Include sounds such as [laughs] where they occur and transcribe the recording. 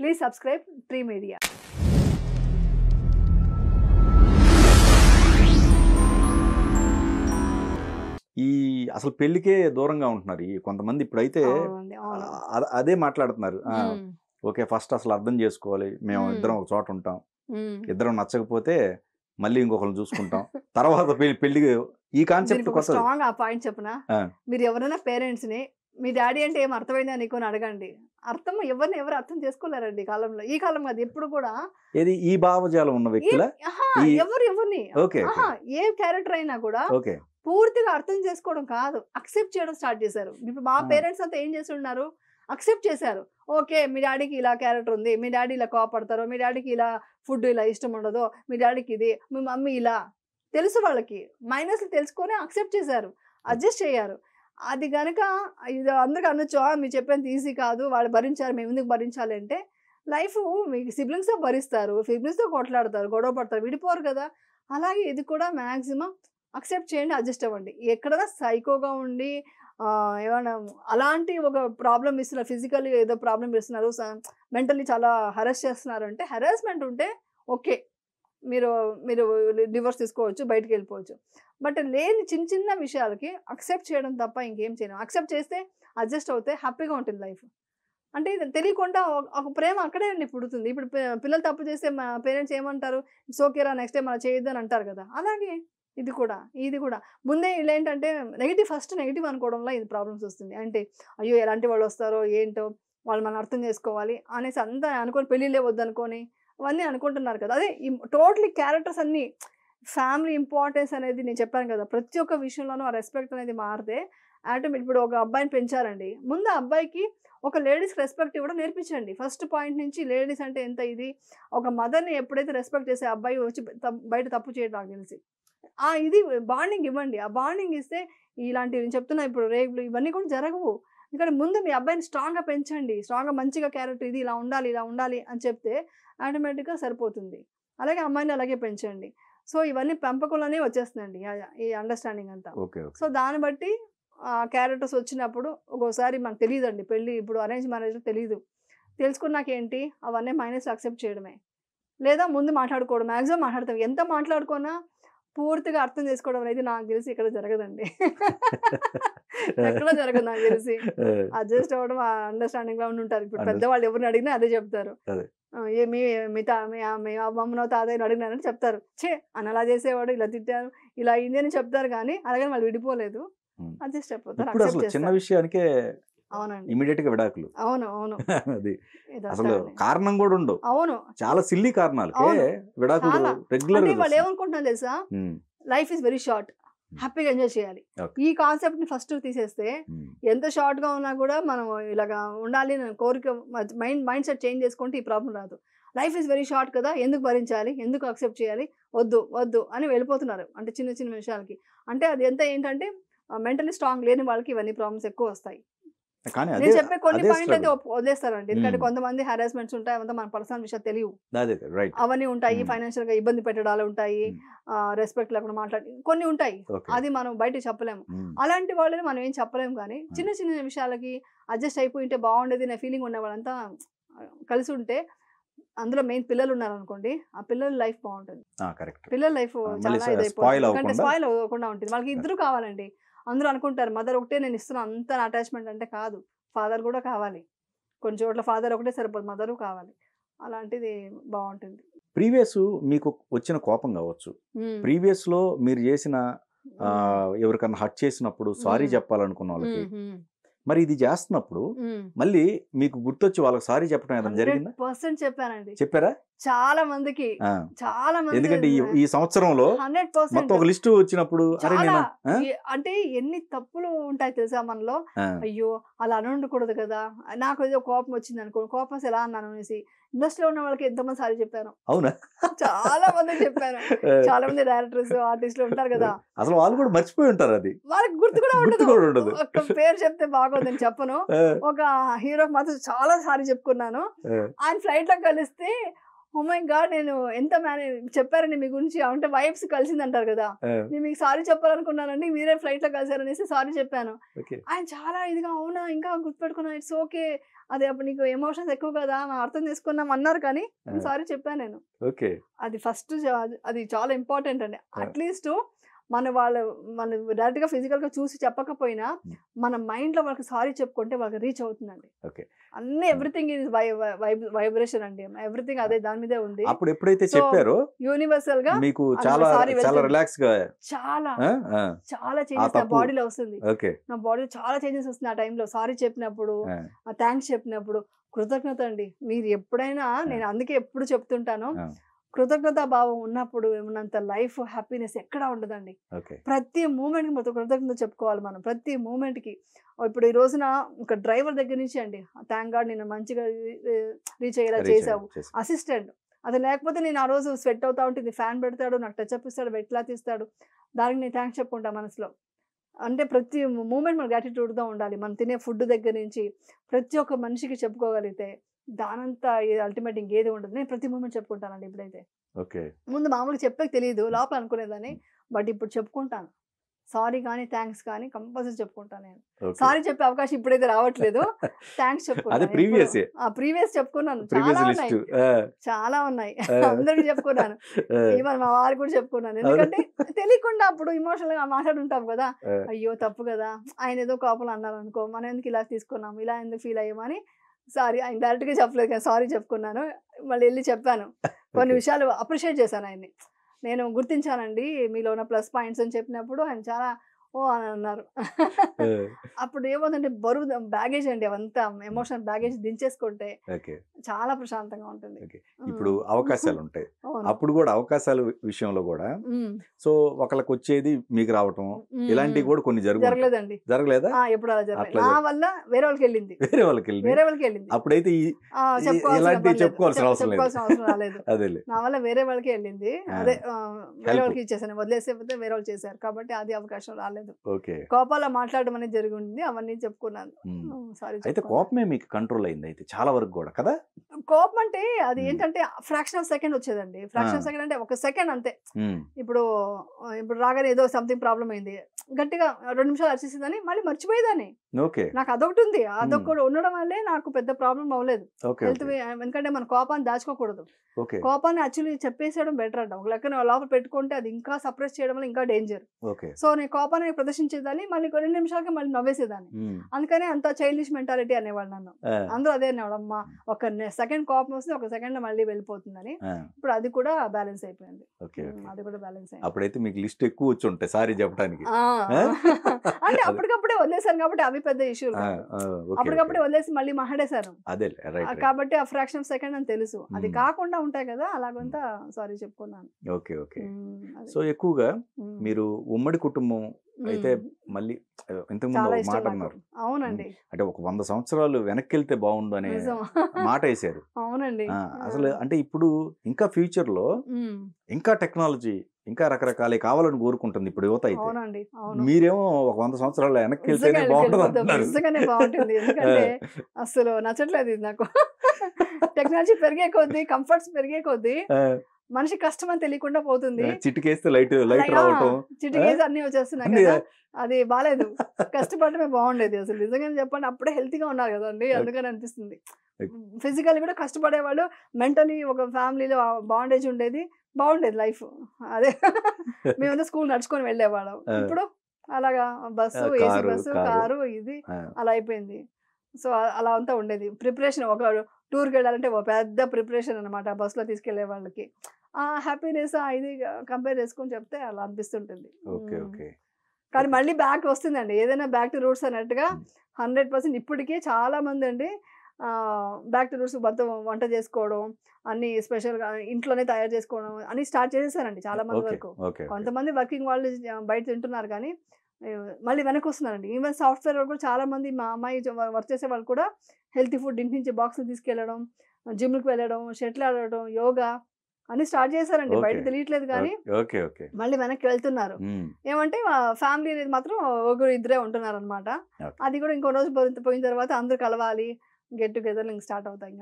please subscribe pre media ఈ అసలు పెళ్లికే దూరంగా ఉంటున్నారు ఈ కొంతమంది ఇప్పుడైతే అదే మాట్లాడుతున్నారు ఓకే ఫస్ట్ అసలు అర్థం చేసుకోవాలి మేము ఇద్దరం ఒక చోట ఉంటాం ఇద్దరం నచ్చకపోతే మళ్ళీ ఇంకొకరిని చూసుకుంటాం తర్వాత పెళ్లి ఈ కాన్సెప్ట్ చెప్పిన చెప్పనా మీరు ఎవరైనా పేరెంట్స్ ని మీ డాడీ అంటే ఏం అర్థమైందా నీకు అడగండి అర్థం ఎవరిని ఎవరు అర్థం చేసుకోలేరండి ఈ కాలంలో ఈ కాలం కాదు ఎప్పుడు కూడా ఏది ఈ భావజాలం ఉన్న వ్యక్తి ఎవరు ఎవరిని ఏ క్యారెక్టర్ అయినా కూడా పూర్తిగా అర్థం చేసుకోవడం కాదు అక్సెప్ట్ చేయడం స్టార్ట్ చేశారు ఇప్పుడు మా పేరెంట్స్ అంతా ఏం చేసి ఉన్నారు అక్సెప్ట్ చేశారు ఓకే మీ డాడీకి ఇలా క్యారెక్టర్ ఉంది మీ డాడీ ఇలా కోపడతారు మీ డాడీకి ఇలా ఫుడ్ ఇలా ఇష్టం ఉండదు మీ డాడీకి ఇది మీ మమ్మీ ఇలా తెలుసు వాళ్ళకి మైనస్లు తెలుసుకొని అక్సెప్ట్ చేశారు అడ్జస్ట్ చేయారు అది కనుక ఇది అందరికీ అనొచ్చు మీరు చెప్పేంత ఈజీ కాదు వాళ్ళు భరించారు మేము ఎందుకు భరించాలి అంటే లైఫ్ మీకు సిబ్లింగ్స్తో భరిస్తారు సిబ్లింగ్స్తో కొట్లాడతారు గొడవ పడతారు విడిపోరు కదా అలాగే ఇది కూడా మ్యాక్సిమం అక్సెప్ట్ చేయండి అడ్జస్ట్ అవ్వండి ఎక్కడైనా సైకోగా ఉండి ఏమైనా అలాంటి ఒక ప్రాబ్లం ఇస్తున్నారు ఫిజికల్ ఏదో ప్రాబ్లం ఇస్తున్నారు మెంటల్లీ చాలా హెరాస్ చేస్తున్నారు అంటే హెరాస్మెంట్ ఉంటే ఓకే మీరు మీరు డివోర్స్ తీసుకోవచ్చు బయటకు వెళ్ళిపోవచ్చు బట్ లేని చిన్న చిన్న విషయాలకి అక్సెప్ట్ చేయడం తప్ప ఇంకేం చేయడం అక్సెప్ట్ చేస్తే అడ్జస్ట్ అవుతే హ్యాపీగా ఉంటుంది లైఫ్ అంటే ఇది తెలియకుండా ఒక ప్రేమ అక్కడే పుడుతుంది ఇప్పుడు పిల్లలు తప్పు చేస్తే మా పేరెంట్స్ ఏమంటారు సోకేరా నెక్స్ట్ టైం అలా చేయొద్దు అని అంటారు కదా అలాగే ఇది కూడా ఇది కూడా ముందే ఇలా ఏంటంటే నెగిటివ్ ఫస్ట్ నెగిటివ్ అనుకోవడంలో ఇది ప్రాబ్లమ్స్ వస్తుంది అంటే అయ్యో ఎలాంటి వాళ్ళు వస్తారో ఏంటో వాళ్ళు మనం అర్థం చేసుకోవాలి అనేసి అంతా అనుకొని పెళ్ళిళ్ళే వద్దనుకొని అవన్నీ అనుకుంటున్నారు కదా అదే ఈ టోటలీ క్యారెక్టర్స్ అన్నీ ఫ్యామిలీ ఇంపార్టెన్స్ అనేది నేను చెప్పాను కదా ప్రతి ఒక్క విషయంలోనూ ఆ రెస్పెక్ట్ అనేది మారితే ఆటోమేటిక్ ఇప్పుడు ఒక అబ్బాయిని పెంచారండి ముందు అబ్బాయికి ఒక లేడీస్కి రెస్పెక్ట్ ఇవ్వడం నేర్పించండి ఫస్ట్ పాయింట్ నుంచి లేడీస్ అంటే ఎంత ఇది ఒక మదర్ని ఎప్పుడైతే రెస్పెక్ట్ చేసే అబ్బాయి వచ్చి బయట తప్పు చేయడం నాకు తెలిసి ఆ ఇది బాండింగ్ ఇవ్వండి ఆ బాండింగ్ ఇస్తే ఇలాంటివి నేను చెప్తున్నా ఇప్పుడు రేపులు ఇవన్నీ కూడా జరగవు ఎందుకంటే ముందు మీ అబ్బాయిని స్ట్రాంగ్గా పెంచండి స్ట్రాంగ్గా మంచిగా క్యారెక్టర్ ఇది ఇలా ఉండాలి ఇలా ఉండాలి అని చెప్తే ఆటోమేటిక్గా సరిపోతుంది అలాగే అమ్మాయిని అలాగే పెంచండి సో ఇవన్నీ పెంపకంలోనే వచ్చేస్తుందండి ఈ అండర్స్టాండింగ్ అంతా సో దాన్ని బట్టి ఆ క్యారెక్టర్స్ వచ్చినప్పుడు ఒక్కోసారి మనకు అండి పెళ్ళి ఇప్పుడు అరేంజ్ మ్యారేజ్ తెలియదు తెలుసుకున్నాకేంటి అవన్నీ మైనస్ అక్సెప్ట్ చేయడమే లేదా ముందు మాట్లాడుకోవడం మ్యాక్సిమం మాట్లాడతాం ఎంత మాట్లాడుకున్నా పూర్తిగా అర్థం చేసుకోవడం అనేది నాకు తెలిసి ఇక్కడ జరగదండి [laughs] ఎక్కడ జరగదు నాకు తెలిసి [laughs] అడ్జస్ట్ అవ్వడం అండర్స్టాండింగ్ లో ఉంటారు ఇప్పుడు పెద్దవాళ్ళు ఎవరిని అడిగినా అదే చెప్తారు ఏ మీ మీ తా మీ మీ అమ్మమ్మనో తాతయ్యను అడిగినారని చెప్తారు చే అని అలా చేసేవాడు ఇలా తిట్టారు ఇలా అయింది అని చెప్తారు కానీ అలాగని వాళ్ళు విడిపోలేదు అడ్జస్ట్ అయిపోతారు చిన్న విషయానికే అవునండి ఇమీడియట్ గా విడాకులు అవును అవును [laughs] అది అసలు కారణం కూడా ఉండవు అవును చాలా సిల్లీ కారణాలు విడాకులు రెగ్యులర్ వాళ్ళు ఏమనుకుంటున్నారు తెలుసా లైఫ్ ఇస్ వెరీ షార్ట్ హ్యాపీగా ఎంజాయ్ చేయాలి ఈ కాన్సెప్ట్ ని ఫస్ట్ తీసేస్తే ఎంత షార్ట్ గా ఉన్నా కూడా మనం ఇలాగా ఉండాలి కోరిక మైండ్ మైండ్ సెట్ చేంజ్ చేసుకుంటే ఈ ప్రాబ్లం రాదు లైఫ్ ఇస్ వెరీ షార్ట్ కదా ఎందుకు భరించాలి ఎందుకు అక్సెప్ట్ చేయాలి వద్దు వద్దు అని వెళ్ళిపోతున్నారు అంటే చిన్న చిన్న విషయాలకి అంటే అది ఎంత ఏంటంటే మెంటలీ స్ట్రాంగ్ లేని వాళ్ళకి ఇవన్నీ ప్రాబ్లమ్స్ ఎక్కువ వస్తాయి కానీ నేను చెప్పే కొన్ని పాయింట్ అయితే వదిలేస్తారండి ఎందుకంటే కొంతమంది హారాస్మెంట్స్ ఉంటాయి అంతా మన పర్సనల్ విషయాలు తెలియవు అవన్నీ ఉంటాయి ఫైనాన్షియల్ గా ఇబ్బంది పెట్టడాలు ఉంటాయి రెస్పెక్ట్ లేకుండా మాట్లాడి కొన్ని ఉంటాయి అది మనం బయట చెప్పలేము అలాంటి వాళ్ళని మనం ఏం చెప్పలేము కానీ చిన్న చిన్న విషయాలకి అడ్జస్ట్ అయిపోయింటే బాగుండేది నా ఫీలింగ్ ఉన్న వాళ్ళంతా కలిసి ఉంటే అందులో మెయిన్ పిల్లలు ఉన్నారు అనుకోండి ఆ పిల్లల లైఫ్ బాగుంటుంది పిల్లల లైఫ్ చాలా ఇదైపోతుంది స్పాయిల్ అవ్వకుండా ఉంటుంది వాళ్ళకి ఇద్దరు కావాలండి అందరూ అనుకుంటారు మదర్ ఒకటే నేను ఇస్తున్నాను అంత అటాచ్మెంట్ అంటే కాదు ఫాదర్ కూడా కావాలి కొన్ని చోట్ల ఫాదర్ ఒకటే సరిపోదు మదరు కావాలి అలాంటిది బాగుంటుంది ప్రీవియస్ మీకు వచ్చిన కోపం కావచ్చు ప్రీవియస్ లో మీరు చేసిన ఎవరికన్నా హట్ చేసినప్పుడు సారీ చెప్పాలనుకున్న వాళ్ళకి మరి ఇది చేస్తున్నప్పుడు మళ్ళీ మీకు గుర్తొచ్చి వాళ్ళకి సారీ చెప్పడం ఏదైనా జరిగిందా చెప్పానండి చెప్పారా చాలా మందికి చాలా మంది ఎందుకంటే ఈ సంవత్సరంలో మొత్తం ఒక లిస్ట్ వచ్చినప్పుడు అంటే ఎన్ని తప్పులు ఉంటాయి తెలుసా మనలో అయ్యో అలా అని ఉండకూడదు కదా నాకు ఏదో కోపం వచ్చింది అనుకో కోపం ఎలా అన్నాను అనేసి ఇండస్ట్రీలో ఉన్న వాళ్ళకి ఎంతమంది సారి చెప్పాను అవునా చాలా మంది చెప్పాను [laughs] చాలా మంది డైరెక్టర్స్ ఆర్టిస్టులు ఉంటారు కదా అసలు వాళ్ళు కూడా మర్చిపోయి ఉంటారు అది వాళ్ళకి గుర్తు కూడా ఉండదు ఒక పేరు చెప్తే బాగుందని చెప్పను ఒక హీరో మాత్రం చాలా సారి చెప్పుకున్నాను ఆయన ఫ్లైట్ లో కలిస్తే మై oh గాడ్ నేను ఎంత మేనేజ్ చెప్పారండి మీ గురించి అంటే వైఫ్స్ కలిసింది అంటారు కదా నేను మీకు సారీ చెప్పాలనుకున్నానండి మీరే ఫ్లైట్ లో కలిసారనేసి సారీ చెప్పాను ఆయన చాలా ఇదిగా అవునా ఇంకా గుర్తుపెట్టుకున్నా ఇట్స్ ఓకే అదే అప్పుడు నీకు ఎమోషన్స్ ఎక్కువ కదా అర్థం చేసుకున్నాం అన్నారు కానీ సారీ చెప్పాను నేను అది ఫస్ట్ అది చాలా ఇంపార్టెంట్ అండి అట్లీస్ట్ మన వాళ్ళు మనం డైరెక్ట్గా ఫిజికల్గా చూసి చెప్పకపోయినా మన మైండ్లో వాళ్ళకి సారీ చెప్పుకుంటే వాళ్ళకి రీచ్ అవుతుందండి ఓకే అన్ని ఎవ్రీథింగ్ ఇస్ వైబ్రేషన్ అండి ఎవ్రీథింగ్ అదే దాని మీదే ఉంది అప్పుడు ఎప్పుడైతే చెప్పారు యూనివర్సల్ గా మీకు చాలా చాలా రిలాక్స్ గా చాలా చాలా చేంజెస్ నా బాడీలో వస్తుంది నా బాడీలో చాలా చేంజెస్ వస్తుంది ఆ టైంలో సారీ చెప్పినప్పుడు థ్యాంక్స్ చెప్పినప్పుడు కృతజ్ఞత అండి మీరు ఎప్పుడైనా నేను అందుకే ఎప్పుడు చెప్తుంటాను కృతజ్ఞత భావం ఉన్నప్పుడు ఉన్నంత లైఫ్ హ్యాపీనెస్ ఎక్కడా ఉండదండి ప్రతి మూమెంట్కి మొత్తం కృతజ్ఞత చెప్పుకోవాలి మనం ప్రతి మూమెంట్కి ఇప్పుడు ఈ రోజున ఒక డ్రైవర్ దగ్గర నుంచి అండి థ్యాంక్ గాడ్ నేను మంచిగా రీచ్ అయ్యేలా చేసావు అసిస్టెంట్ అది లేకపోతే నేను ఆ రోజు స్వెట్ అవుతా ఉంటుంది ఫ్యాన్ పెడతాడు నాకు అప్ ఇస్తాడు వెట్లా తీస్తాడు దానికి నేను థ్యాంక్స్ చెప్పుకుంటా మనసులో అంటే ప్రతి మూమెంట్ మన గ్రాటిట్యూడ్గా ఉండాలి మనం తినే ఫుడ్ దగ్గర నుంచి ప్రతి ఒక్క మనిషికి చెప్పుకోగలిగితే దానంతా అల్టిమేట్ ఇంకేది ఉండదు నేను ప్రతి మూమెంట్ చెప్పుకుంటానండి ఇప్పుడైతే ఓకే ముందు మామూలుగా చెప్పే తెలియదు లోపల అనుకునేదాన్ని బట్ ఇప్పుడు చెప్పుకుంటాను సారీ కానీ థ్యాంక్స్ కానీ కంపల్సరీ చెప్పుకుంటాను నేను సారీ చెప్పే అవకాశం ఇప్పుడైతే రావట్లేదు [laughs] థ్యాంక్స్ చెప్పుకున్నాను ప్రీవియస్ చెప్పుకున్నాను చాలా ఉన్నాయి చాలా ఉన్నాయి అందరికి చెప్పుకున్నాను ఈవెన్ [laughs] మా వారు కూడా చెప్పుకున్నాను ఎందుకంటే తెలియకుండా అప్పుడు ఇమోషనల్ గా మాట్లాడుంటాం కదా అయ్యో తప్పు కదా ఆయన ఏదో కోపలు అన్నారు అనుకో మనం ఎందుకు ఇలా తీసుకున్నాం ఇలా ఎందుకు ఫీల్ అయ్యామని సారీ ఆయన డైరెక్ట్గా చెప్పలేదు కానీ సారీ చెప్పుకున్నాను మళ్ళీ వెళ్ళి చెప్పాను కొన్ని విషయాలు అప్రిషియేట్ చేశాను ఆయన్ని నేను గుర్తించానండి మీలో ఉన్న ప్లస్ పాయింట్స్ అని చెప్పినప్పుడు ఆయన చాలా ఓ అని అన్నారు అప్పుడు ఏమవుతుంటే బరువు బ్యాగేజ్ అండి అవంతా ఎమోషనల్ బ్యాగేజ్ దించేసుకుంటే చాలా ప్రశాంతంగా ఉంటుంది ఇప్పుడు అవకాశాలు ఉంటాయి అప్పుడు కూడా అవకాశాలు విషయంలో కూడా సో ఒకళ్ళకి వచ్చేది మీకు రావటం ఇలాంటివి కూడా కొన్ని జరగలేదండి జరగలేదా ఎప్పుడు అలా జరగలేదు నా వల్ల వేరే వాళ్ళకి వెళ్ళింది వేరే వాళ్ళకి వెళ్ళింది వేరే వాళ్ళకి వెళ్ళింది అప్పుడైతే ఇలాంటి చెప్పుకోవాల్సిన అవసరం లేదు అదే నా వల్ల వేరే వాళ్ళకి వెళ్ళింది అదే వేరే వాళ్ళకి ఇచ్చేసాను వదిలేసేపోతే వేరే వాళ్ళు చేశారు కాబట్టి అది అవకాశం రాలేదు లేదు కోపాల మాట్లాడడం అనేది జరిగి ఉంటుంది అవన్నీ చెప్పుకున్నాను సారీ అయితే కోపమే మీకు కంట్రోల్ అయింది అయితే చాలా వరకు కూడా కదా కోపం అంటే అది ఏంటంటే ఫ్రాక్షన్ ఆఫ్ సెకండ్ వచ్చేదండి ఫ్రాక్షన్ సెకండ్ అంటే ఒక సెకండ్ అంతే ఇప్పుడు ఇప్పుడు రాగానే ఏదో సంథింగ్ ప్రాబ్లం అయింది గట్టిగా రెండు నిమిషాలు అరిచేసేదని మళ్ళీ మర్చిపోయేదాన్ని నాకు అదొకటి ఉంది అదొకటి ఉండడం వల్లే నాకు పెద్ద ప్రాబ్లం అవ్వలేదు హెల్త్ ఎందుకంటే మన కోపాన్ని దాచుకోకూడదు కోపాన్ని యాక్చువల్లీ చెప్పేసేయడం బెటర్ అంట ఒక లెక్కన లోపల పెట్టుకుంటే అది ఇంకా సప్రెస్ చేయడం వల్ల ఇంకా డేంజర్ సో నేను కోపాన్ని మనకి ప్రదర్శించేదాన్ని మళ్ళీ రెండు నిమిషాలకి మళ్ళీ నవ్వేసేదాన్ని అందుకనే అంత చైల్డిష్ మెంటాలిటీ అనేవాళ్ళు నన్ను అందరూ అదే అనేవాడు అమ్మా ఒక సెకండ్ కోపం వస్తుంది ఒక సెకండ్ లో మళ్ళీ వెళ్ళిపోతుందని ఇప్పుడు అది కూడా బ్యాలెన్స్ అయిపోయింది అది కూడా బ్యాలెన్స్ అయింది అప్పుడైతే మీకు లిస్ట్ ఎక్కువ వచ్చి ఉంటాయి సారీ చెప్పడానికి అంటే అప్పటికప్పుడే వదిలేశాను కాబట్టి అవి పెద్ద ఇష్యూ అప్పటికప్పుడే వదిలేసి మళ్ళీ మహడేశారు కాబట్టి ఆ ఫ్రాక్షన్ ఆఫ్ సెకండ్ అని తెలుసు అది కాకుండా ఉంటాయి కదా అలాగంతా సారీ చెప్పుకున్నాను ఓకే ఓకే సో ఎక్కువగా మీరు ఉమ్మడి కుటుంబం అయితే మళ్ళీ ఇంతకు ముందు ఒక మాట అన్నారు అవునండి అంటే ఒక వంద సంవత్సరాలు వెనక్కి వెళ్తే బాగుండు అనే మాట వేసారు అవునండి అసలు అంటే ఇప్పుడు ఇంకా ఫ్యూచర్ లో ఇంకా టెక్నాలజీ ఇంకా రకరకాలే కావాలని కోరుకుంటుంది ఇప్పుడు యువత అయితే మీరేమో ఒక వంద సంవత్సరాలు వెనక్కి వెళ్తేనే బాగుంటుంది బాగుంటుంది [laughs] అసలు నచ్చట్లేదు ఇది నాకు [laughs] టెక్నాలజీ పెరిగే కొద్దీ కంఫర్ట్స్ పెరిగే కొద్దీ మనిషి కష్టం అని తెలియకుండా పోతుంది చిటికేస్తే లైట్ లైట్ రావటం చిటికేసి అన్ని వచ్చేస్తున్నాయి కదా అది బాగాలేదు [laughs] కష్టపడటమే బాగుండేది అసలు నిజంగా చెప్పండి అప్పుడే హెల్తీగా ఉన్నారు కదండి అందుకని అనిపిస్తుంది ఫిజికల్ కూడా కష్టపడేవాళ్ళు మెంటలీ ఒక ఫ్యామిలీలో బాండేజ్ ఉండేది బాగుండేది లైఫ్ అదే [laughs] మేము స్కూల్ నడుచుకొని వెళ్ళేవాళ్ళం ఇప్పుడు అలాగా బస్సు ఏసీ బస్సు కారు ఇది అలా అయిపోయింది సో అలా అంతా ఉండేది ప్రిపరేషన్ ఒక టూర్కి వెళ్ళాలంటే ఒక పెద్ద ప్రిపరేషన్ అనమాట బస్సులో తీసుకెళ్లే వాళ్ళకి ఆ హ్యాపీనెస్ ఇది కంపేర్ చేసుకొని చెప్తే అలా అనిపిస్తుంటుంది ఓకే ఓకే కానీ మళ్ళీ బ్యాక్ వస్తుందండి ఏదైనా బ్యాక్ టు రూట్స్ అన్నట్టుగా హండ్రెడ్ పర్సెంట్ ఇప్పటికే చాలా మంది అండి బ్యాక్ టు రూట్స్ మొత్తం వంట చేసుకోవడం అన్ని స్పెషల్గా ఇంట్లోనే తయారు చేసుకోవడం అన్ని స్టార్ట్ చేసేసారండి చాలా మంది వరకు కొంతమంది వర్కింగ్ వాళ్ళు బయట తింటున్నారు కానీ మళ్ళీ వెనక్కి వస్తున్నారండి ఈవెన్ సాఫ్ట్వేర్ వాళ్ళు కూడా చాలా మంది మా అమ్మాయి వర్క్ చేసే వాళ్ళు కూడా హెల్తీ ఫుడ్ ఇంటి నుంచి బాక్స్ తీసుకెళ్ళడం జిమ్కి వెళ్ళడం షటిల్ ఆడడం యోగా అని స్టార్ట్ చేశారండి బయట తెలియట్లేదు కానీ మళ్ళీ వెనక్కి వెళ్తున్నారు ఏమంటే ఫ్యామిలీ అనేది మాత్రం ఒకరు ఇద్దరే ఉంటున్నారు అనమాట అది కూడా ఇంకో రోజు పోయిన తర్వాత అందరు కలవాలి గెట్ టుగెదర్ స్టార్ట్ అవుతాయి